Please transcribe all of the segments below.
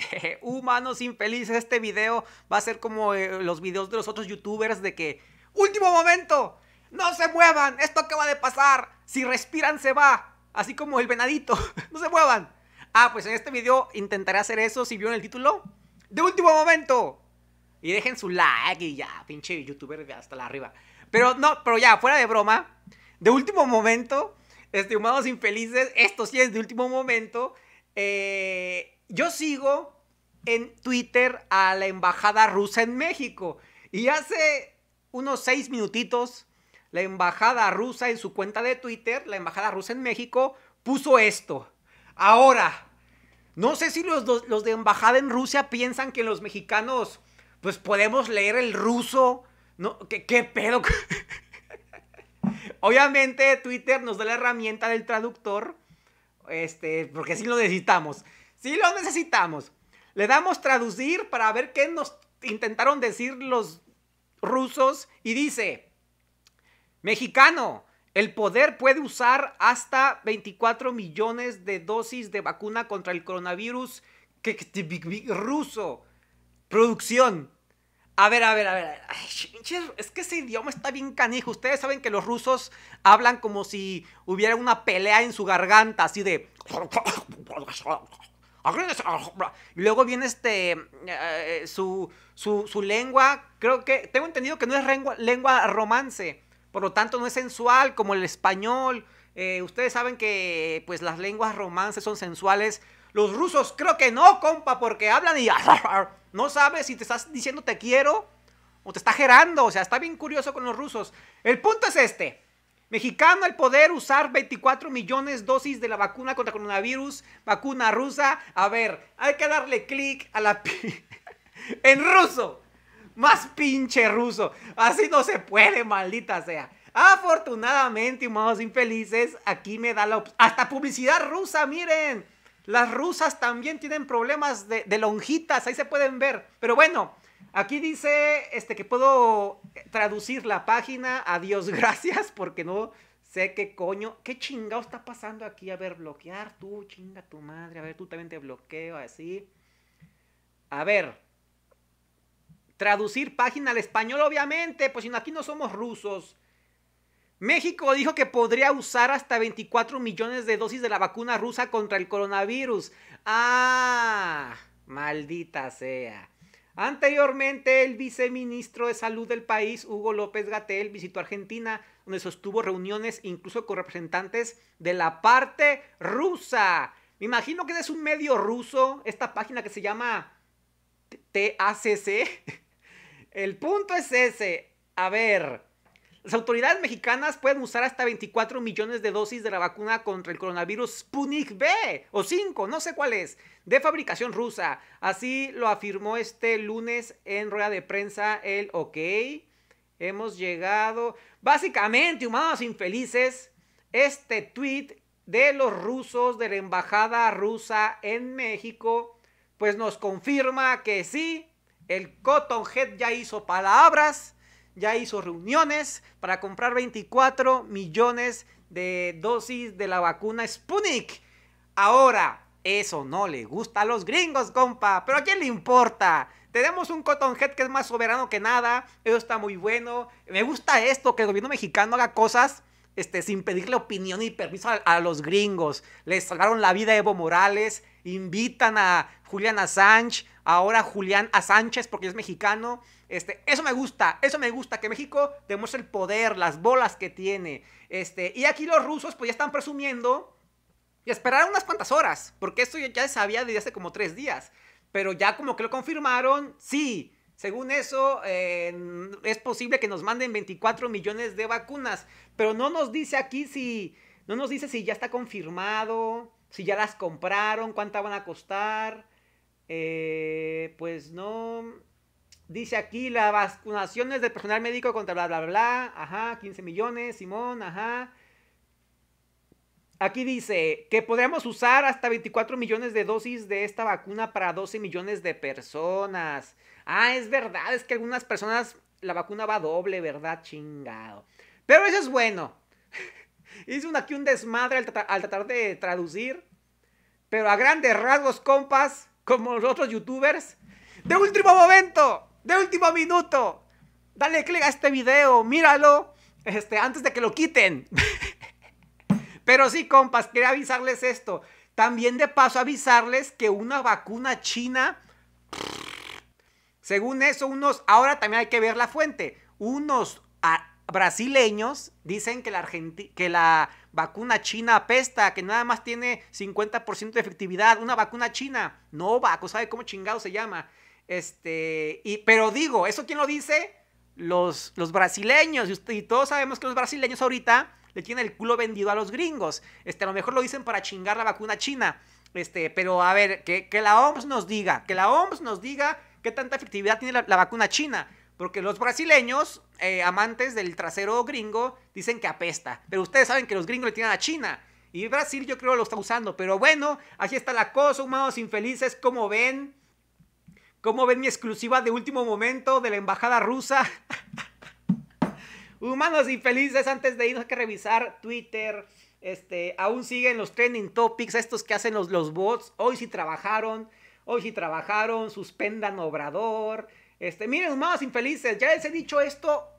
Humanos infelices, este video va a ser como eh, los videos de los otros youtubers de que... ¡Último momento! ¡No se muevan! ¡Esto acaba de pasar! Si respiran se va. Así como el venadito. ¡No se muevan! Ah, pues en este video intentaré hacer eso si vieron el título. ¡De último momento! Y dejen su like y ya, pinche youtuber hasta la arriba. Pero no, pero ya, fuera de broma. De último momento, este, humanos infelices, esto sí es de último momento. Eh, yo sigo en Twitter a la embajada rusa en México. Y hace unos seis minutitos, la embajada rusa en su cuenta de Twitter, la embajada rusa en México, puso esto. Ahora, no sé si los, los, de embajada en Rusia piensan que los mexicanos, pues podemos leer el ruso. No, ¿Qué, qué pedo? Obviamente Twitter nos da la herramienta del traductor, este, porque sí lo necesitamos. Sí lo necesitamos. Le damos traducir para ver qué nos intentaron decir los rusos y dice, mexicano, el poder puede usar hasta 24 millones de dosis de vacuna contra el coronavirus que, ruso. Producción. A ver, a ver, a ver. es que ese idioma está bien canijo. Ustedes saben que los rusos hablan como si hubiera una pelea en su garganta, así de... Ah, ah, y luego viene este. Eh, eh, su, lengua. Creo que. Tengo entendido que no es lengua, lengua romance. Por lo tanto, no es sensual como el español. Eh, ustedes saben que pues las lenguas romances son sensuales. Los rusos creo que no, compa, porque hablan y no sabes si te estás diciendo te quiero o te está gerando. O sea, está bien curioso con los rusos. El punto es este. Mexicano el poder usar 24 millones dosis de la vacuna contra coronavirus, vacuna rusa. A ver, hay que darle clic a la... en ruso. Más pinche ruso. Así no se puede, maldita sea. Afortunadamente, humanos infelices, aquí me da la... Hasta publicidad rusa, miren. Las rusas también tienen problemas de, de lonjitas, ahí se pueden ver. Pero bueno, Aquí dice este, que puedo eh, traducir la página. Adiós, gracias, porque no sé qué coño. ¿Qué chingado está pasando aquí? A ver, bloquear tú, chinga tu madre. A ver, tú también te bloqueo, así. A ver. Traducir página al español, obviamente, pues si aquí no somos rusos. México dijo que podría usar hasta 24 millones de dosis de la vacuna rusa contra el coronavirus. Ah, maldita sea. Anteriormente, el viceministro de Salud del país, Hugo López Gatel, visitó Argentina, donde sostuvo reuniones incluso con representantes de la parte rusa. Me imagino que es un medio ruso, esta página que se llama TACC. El punto es ese. A ver, las autoridades mexicanas pueden usar hasta 24 millones de dosis de la vacuna contra el coronavirus Sputnik B o 5, no sé cuál es, de fabricación rusa. Así lo afirmó este lunes en rueda de prensa el OK. Hemos llegado. Básicamente, humanos infelices, este tweet de los rusos de la embajada rusa en México, pues nos confirma que sí, el Head ya hizo palabras ya hizo reuniones para comprar 24 millones de dosis de la vacuna Sputnik. Ahora, eso no le gusta a los gringos, compa, pero ¿a quién le importa? Tenemos un Cottonhead que es más soberano que nada, eso está muy bueno. Me gusta esto, que el gobierno mexicano haga cosas este, sin pedirle opinión y permiso a, los gringos. Les salvaron la vida a Evo Morales, invitan a Julian Assange, ahora Julián a Sánchez porque es mexicano. Este, eso me gusta, eso me gusta, que México demuestre el poder, las bolas que tiene. Este, y aquí los rusos pues ya están presumiendo y esperaron unas cuantas horas, porque esto ya sabía desde hace como tres días. Pero ya como que lo confirmaron, sí, según eso, eh, es posible que nos manden 24 millones de vacunas, pero no nos dice aquí si, no nos dice si ya está confirmado, si ya las compraron, cuánta van a costar. Eh, pues no. Dice aquí las vacunaciones del personal médico contra bla, bla, bla. Ajá, 15 millones, Simón, ajá. Aquí dice que podríamos usar hasta 24 millones de dosis de esta vacuna para 12 millones de personas. Ah, es verdad, es que algunas personas la vacuna va doble, ¿verdad? Chingado. Pero eso es bueno. Hizo aquí un desmadre al tratar de traducir. Pero a grandes rasgos, compas, como los otros youtubers, de último momento, de último minuto. Dale click a este video, míralo, este, antes de que lo quiten. Pero sí, compas, quería avisarles esto. También de paso avisarles que una vacuna china, según eso, unos, ahora también hay que ver la fuente, unos ah, brasileños dicen que la, que la vacuna china pesta que nada más tiene 50% de efectividad, una vacuna china, no vaco, sabe cómo chingado se llama. Este, y, pero digo, ¿eso quién lo dice? Los, los brasileños, y, todos sabemos que los brasileños ahorita le tienen el culo vendido a los gringos. Este, a lo mejor lo dicen para chingar la vacuna china. Este, pero a ver, que, que la OMS nos diga, que la OMS nos diga qué tanta efectividad tiene la vacuna china. Porque los brasileños, eh, amantes del trasero gringo, dicen que apesta. Pero ustedes saben que los gringos le tiran a China. Y Brasil yo creo lo está usando. Pero bueno, así está la cosa, humanos infelices, ¿Cómo ven. ¿Cómo ven mi exclusiva de último momento de la embajada rusa. humanos infelices, antes de irnos hay que revisar Twitter. Este, aún siguen los trending topics, estos que hacen los, los bots. Hoy sí trabajaron, hoy sí trabajaron, suspendan Obrador. Este, miren, humanos infelices, ya les he dicho esto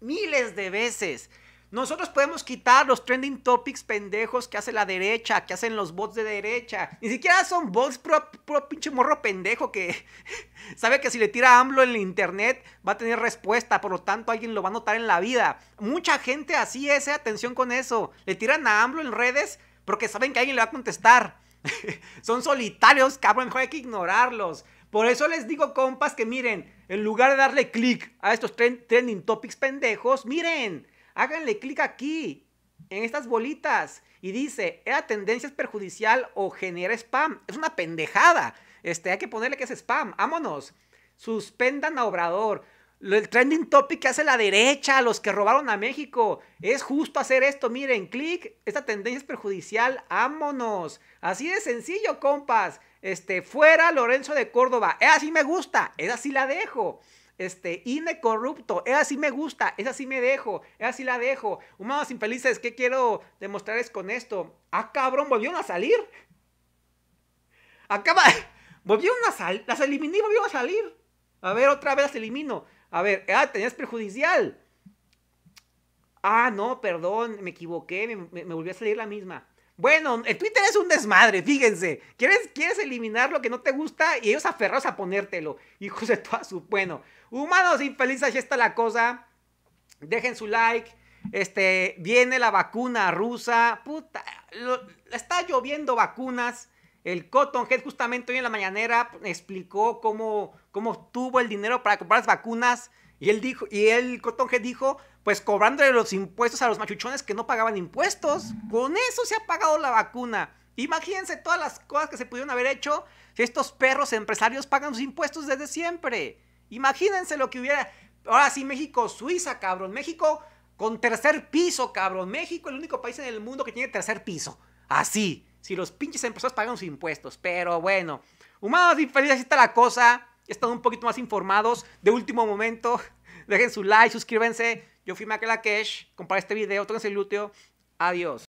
miles de veces. Nosotros podemos quitar los trending topics pendejos que hace la derecha, que hacen los bots de derecha. Ni siquiera son bots pro, pinche morro pendejo que sabe que si le tira a AMLO en internet va a tener respuesta, por lo tanto alguien lo va a notar en la vida. Mucha gente así es, eh, atención con eso. Le tiran a AMLO en redes porque saben que alguien le va a contestar. son solitarios, cabrón, mejor hay que ignorarlos. Por eso les digo, compas, que miren, en lugar de darle clic a estos trending topics pendejos, miren, háganle clic aquí, en estas bolitas, y dice, ¿era tendencia perjudicial o genera spam? Es una pendejada. Este, hay que ponerle que es spam. Vámonos. Suspendan a Obrador. El trending topic que hace la derecha, los que robaron a México. Es justo hacer esto, miren, clic. Esta tendencia es perjudicial, vámonos. Así de sencillo, compas. Este, fuera Lorenzo de Córdoba. Esa sí me gusta, esa sí la dejo. Este, INE corrupto, esa sí me gusta, esa sí me dejo, es así la dejo. Humanos infelices, ¿qué quiero demostrarles con esto? Ah, cabrón, volvieron a salir. Acaba, volvieron a salir, las eliminé, volvieron a salir. A ver, otra vez las elimino. A ver, ah, tenías perjudicial. Ah, no, perdón, me equivoqué, me volvió a salir la misma. Bueno, el Twitter es un desmadre, fíjense. ¿Quieres, eliminar lo que no te gusta y ellos aferrados a ponértelo. Hijos de toda su. Bueno, humanos infelices, así está la cosa. Dejen su like. Este, viene la vacuna rusa. Puta, está lloviendo vacunas. El Cottonhead justamente hoy en la mañanera explicó cómo, cómo tuvo el dinero para comprar las vacunas. Y él dijo, y el Cottonhead dijo pues cobrándole los impuestos a los machuchones que no pagaban impuestos. Con eso se ha pagado la vacuna. Imagínense todas las cosas que se pudieron haber hecho si estos perros empresarios pagan sus impuestos desde siempre. Imagínense lo que hubiera. Ahora sí, México, Suiza, cabrón. México con tercer piso, cabrón. México, el único país en el mundo que tiene tercer piso. Así. Si los pinches empresarios pagan sus impuestos. Pero bueno. Humanos y así está la cosa. Están un poquito más informados. De último momento. Dejen su like, suscríbanse. Yo fui la cash, Comparé este video, úteo, adiós.